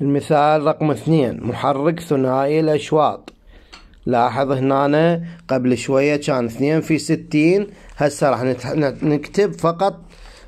المثال رقم اثنين محرك ثنائي الأشواط لاحظ هنا قبل شوية كان اثنين في ستين هسه راح نكتب فقط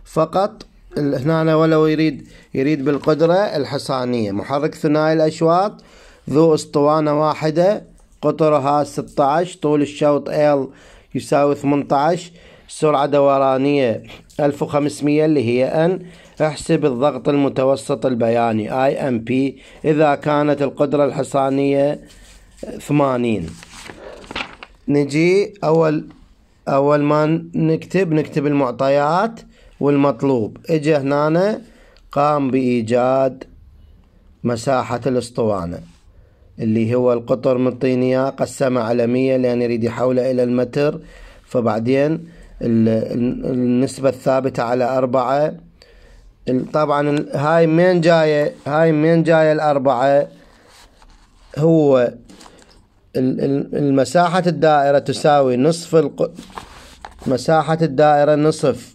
فقط هنا ولو يريد يريد بالقدرة الحصانية محرك ثنائي الأشواط ذو اسطوانة واحدة قطرها عشر طول الشوط L يساوي عشر سرعة دورانية 1500 اللي هي أن احسب الضغط المتوسط البياني اي ام بي اذا كانت القدرة الحصانية 80 نجي اول اول ما نكتب نكتب المعطيات والمطلوب اجى هنا قام بايجاد مساحة الاسطوانة اللي هو القطر من الطينية قسمه على 100 لان يريد يحوله الى المتر فبعدين النسبة الثابتة على أربعة طبعا هاي من جاية هاي من جاية الأربعة هو المساحة الدائرة تساوي نصف الق... مساحة الدائرة نصف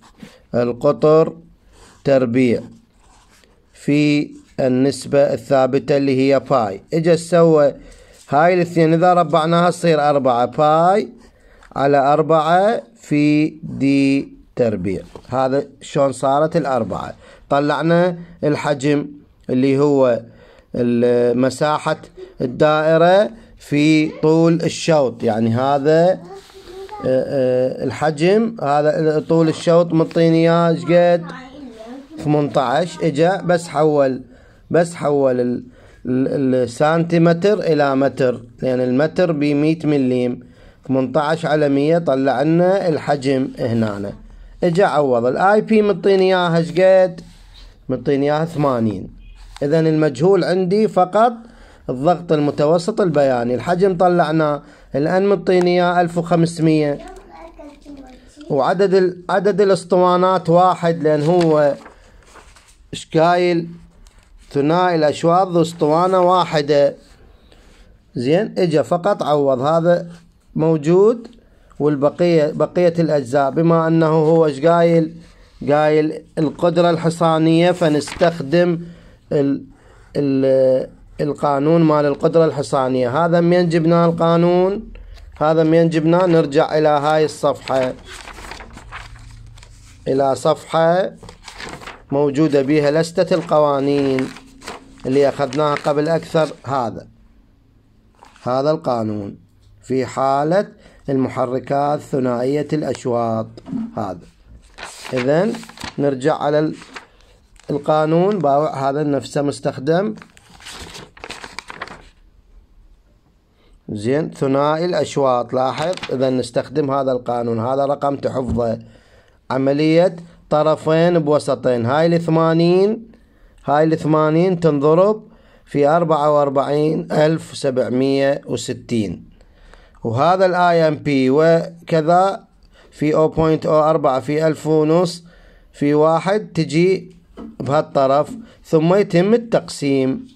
القطر تربيع في النسبة الثابتة اللي هي باي إجا سوى هاي الاثنين إذا ربعناها تصير أربعة باي على أربعة في دي تربيع هذا شلون صارت الأربعة طلعنا الحجم اللي هو مساحة الدائرة في طول الشوط يعني هذا آه، آه، الحجم هذا طول الشوط مطيني اياه شقد 18 اجا بس حول بس حول السنتيمتر الى متر لان يعني المتر ب 100 مليم 18 على 100 طلع لنا الحجم هنا اجا عوض الاي بي مطيني اياها ايش قد؟ مطيني اياها 80 اذا المجهول عندي فقط الضغط المتوسط البياني الحجم طلعناه الان مطيني اياه 1500 وعدد عدد الاسطوانات واحد لان هو شكايل ثنائي الاشواط ذو اسطوانه واحده زين اجا فقط عوض هذا موجود والبقية بقية الأجزاء بما أنه هو ايش قايل قايل القدرة الحصانية فنستخدم ال ال القانون مال القدرة الحصانية هذا من جبنا القانون هذا من جبنا نرجع إلى هاي الصفحة إلى صفحة موجودة بها لستة القوانين اللي أخذناها قبل أكثر هذا هذا القانون في حالة المحركات ثنائية الأشواط هذا إذا نرجع على القانون باوع هذا نفسه مستخدم زين ثنائي الأشواط لاحظ إذا نستخدم هذا القانون هذا رقم تحفظه عملية طرفين بوسطين هاي الثمانين هاي الثمانين تنضرب في أربعة وأربعين ألف وسبعمية وستين وهذا الاي ام بي وكذا في 0.04 في 1000 ونص في واحد تجي بهالطرف ثم يتم التقسيم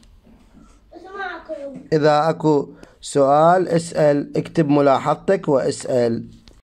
إذا أكو سؤال اسأل اكتب ملاحظتك واسأل